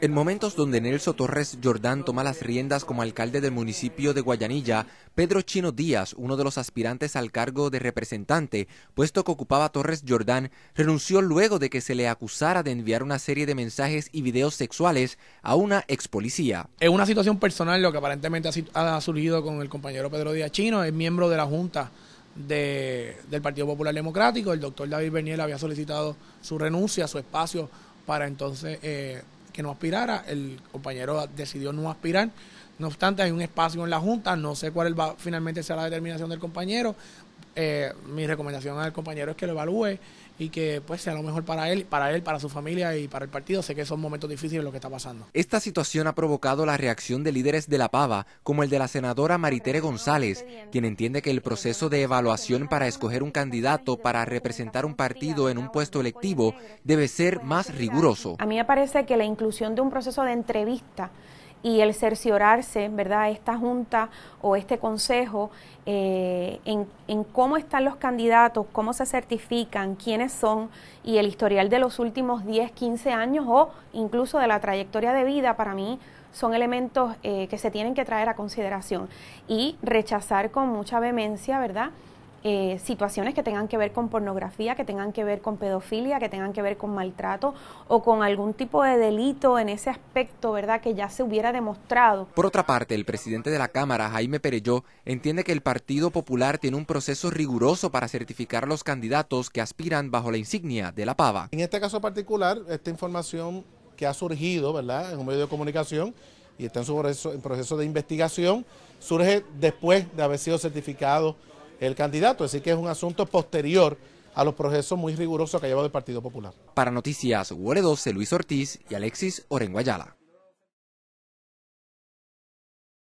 En momentos donde Nelson Torres Jordán toma las riendas como alcalde del municipio de Guayanilla, Pedro Chino Díaz, uno de los aspirantes al cargo de representante, puesto que ocupaba Torres Jordán, renunció luego de que se le acusara de enviar una serie de mensajes y videos sexuales a una ex policía. Es una situación personal lo que aparentemente ha surgido con el compañero Pedro Díaz Chino, es miembro de la Junta de, del Partido Popular Democrático. El doctor David Beniel había solicitado su renuncia, su espacio para entonces... Eh, que no aspirara. El compañero decidió no aspirar. No obstante, hay un espacio en la Junta, no sé cuál va, finalmente será la determinación del compañero. Eh, mi recomendación al compañero es que lo evalúe y que pues sea lo mejor para él, para él, para su familia y para el partido. Sé que son momentos difíciles lo que está pasando. Esta situación ha provocado la reacción de líderes de la Pava, como el de la senadora Maritere González, quien entiende que el proceso de evaluación para escoger un candidato para representar un partido en un puesto electivo debe ser más riguroso. A mí me parece que la inclusión de un proceso de entrevista y el cerciorarse, ¿verdad?, esta junta o este consejo eh, en, cómo están los candidatos, cómo se certifican, quiénes son y el historial de los últimos 10, 15 años o incluso de la trayectoria de vida, para mí son elementos eh, que se tienen que traer a consideración y rechazar con mucha vehemencia, ¿verdad?, eh, situaciones que tengan que ver con pornografía, que tengan que ver con pedofilia, que tengan que ver con maltrato o con algún tipo de delito en ese aspecto, ¿verdad? Que ya se hubiera demostrado. Por otra parte, el presidente de la Cámara, Jaime Pereyó, entiende que el Partido Popular tiene un proceso riguroso para certificar los candidatos que aspiran bajo la insignia de la pava. En este caso particular, esta información que ha surgido, ¿verdad?, en un medio de comunicación y está en su en proceso de investigación, surge después de haber sido certificado el candidato, decir que es un asunto posterior a los procesos muy rigurosos que ha llevado el Partido Popular. Para Noticias UR12, Luis Ortiz y Alexis Orenguayala.